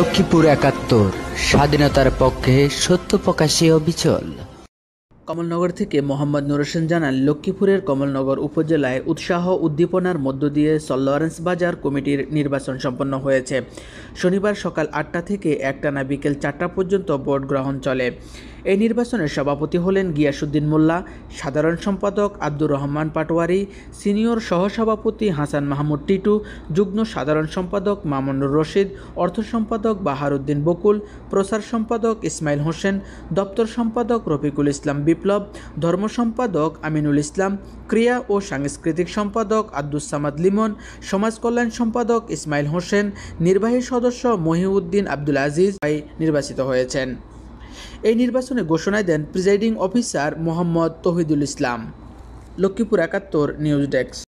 লক্ষ্মীপুর একাত্তর স্বাধীনতার পক্ষে সত্য প্রকাশে অবিচল কমলনগর থেকে মোহাম্মদ নুর হোসেন জানান লক্ষ্মীপুরের কমলনগর উপজেলায় উৎসাহ উদ্দীপনার মধ্য দিয়ে লরেন্স বাজার কমিটির নির্বাচন সম্পন্ন হয়েছে শনিবার সকাল আটটা থেকে একটানা বিকেল চারটা পর্যন্ত ভোট গ্রহণ চলে এই নির্বাচনের সভাপতি হলেন গিয়াসুদ্দিন মোল্লা সাধারণ সম্পাদক আব্দুর রহমান পাটোয়ারি সিনিয়র সহসভাপতি হাসান মাহমুদ টিটু যুগ্ম সাধারণ সম্পাদক মামুনুর রশিদ অর্থ সম্পাদক বাহারুদ্দিন বকুল প্রচার সম্পাদক ইসমাইল হোসেন দপ্তর সম্পাদক রফিকুল ইসলাম বিপ্লব ধর্ম সম্পাদক আমিনুল ইসলাম ক্রিয়া ও সাংস্কৃতিক সম্পাদক আব্দুস সামাদ লিমন সমাজ কল্যাণ সম্পাদক ইসমাইল হোসেন নির্বাহী সদস্য মহিউদ্দিন আব্দুল আজিজ ভাই নির্বাচিত হয়েছেন এই নির্বাচনে ঘোষণায় দেন presiding officer Mohammad Tohidul Islam Lakshmipur Ekattor news desk